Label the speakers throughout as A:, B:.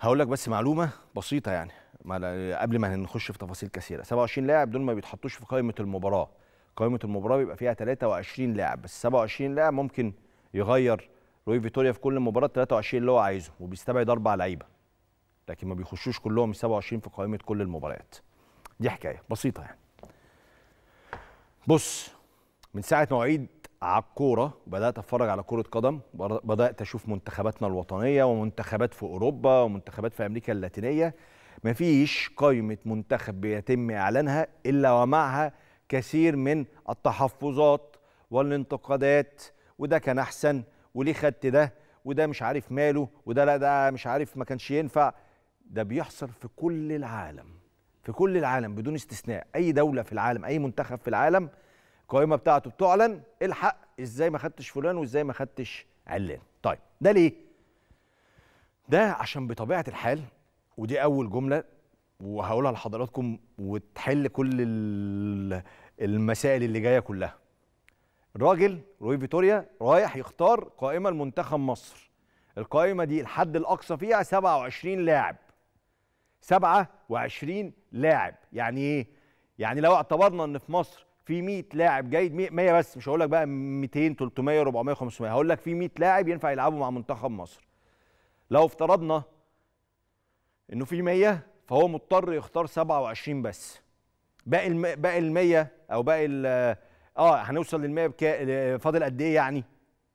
A: هقول لك بس معلومه بسيطه يعني قبل ما نخش في تفاصيل كثيره 27 لاعب دول ما بيتحطوش في قائمه المباراه قائمه المباراه بيبقى فيها 23 لاعب بس 27 لاعب ممكن يغير روي فيتوريا في كل مباراه 23 اللي هو عايزه وبيستبعد اربع لعيبه لكن ما بيخشوش كلهم 27 في قائمه كل المباريات دي حكايه بسيطه يعني بص من ساعه مواعيد على الكوره بدات اتفرج على كره قدم بدات اشوف منتخباتنا الوطنيه ومنتخبات في اوروبا ومنتخبات في امريكا اللاتينيه مفيش قائمه منتخب بيتم اعلانها الا ومعها كثير من التحفظات والانتقادات وده كان احسن وليه خدت ده وده مش عارف ماله وده لا ده مش عارف ما كانش ينفع ده بيحصل في كل العالم في كل العالم بدون استثناء اي دوله في العالم اي منتخب في العالم القائمه بتاعته بتعلن الحق ازاي ما خدتش فلان وازاي ما خدتش علان طيب ده ليه ده عشان بطبيعه الحال ودي اول جمله وهقولها لحضراتكم وتحل كل المسائل اللي جايه كلها الراجل روي فيتوريا رايح يختار قائمه لمنتخب مصر القائمه دي الحد الاقصى فيها 27 لاعب 27 لاعب يعني ايه يعني لو اعتبرنا ان في مصر في 100 لاعب جيد 100 بس مش هقول لك بقى 200 300 400 500 هقول لك في 100 لاعب ينفع يلعبوا مع منتخب مصر لو افترضنا انه في 100 فهو مضطر يختار 27 بس باقي الم... باقي ال 100 او باقي ال اه هنوصل لل 100 بكا... فاضل قد ايه يعني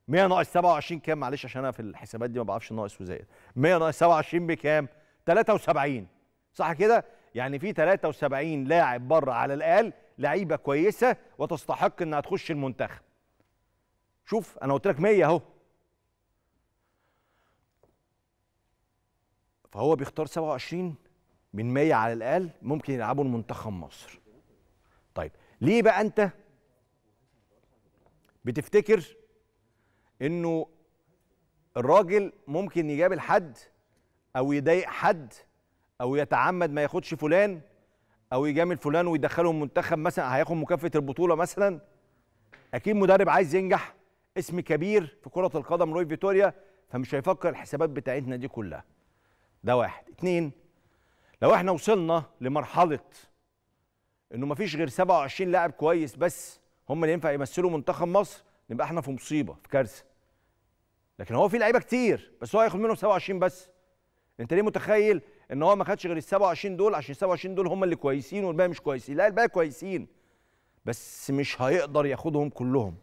A: 100 ناقص 27 كام معلش عشان انا في الحسابات دي ما بعرفش ناقص وزائد 100 ناقص 27 بكام 73 صح كده يعني في 73 لاعب بره على الاقل لعيبه كويسه وتستحق انها تخش المنتخب شوف انا قلت لك 100 اهو فهو بيختار 27 من 100 على الاقل ممكن يلعبوا المنتخب مصر طيب ليه بقى انت بتفتكر انه الراجل ممكن يجابل حد او يضايق حد او يتعمد ما ياخدش فلان او يجامل فلان ويدخله المنتخب مثلا هياخد مكافاه البطوله مثلا اكيد مدرب عايز ينجح اسم كبير في كره القدم روي فيتوريا فمش هيفكر الحسابات بتاعتنا دي كلها ده واحد اتنين لو احنا وصلنا لمرحله انه مفيش غير 27 لاعب كويس بس هم اللي ينفع يمثلوا منتخب مصر نبقى احنا في مصيبه في كارثه لكن هو في لعيبه كتير بس هو هياخد منهم 27 بس انت ليه متخيل ان هو ما خدش غير ال 27 دول عشان ال 27 دول هم اللي كويسين والباقي مش كويسين لا الباقي كويسين بس مش هيقدر ياخدهم كلهم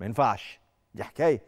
A: ما ينفعش دي حكايه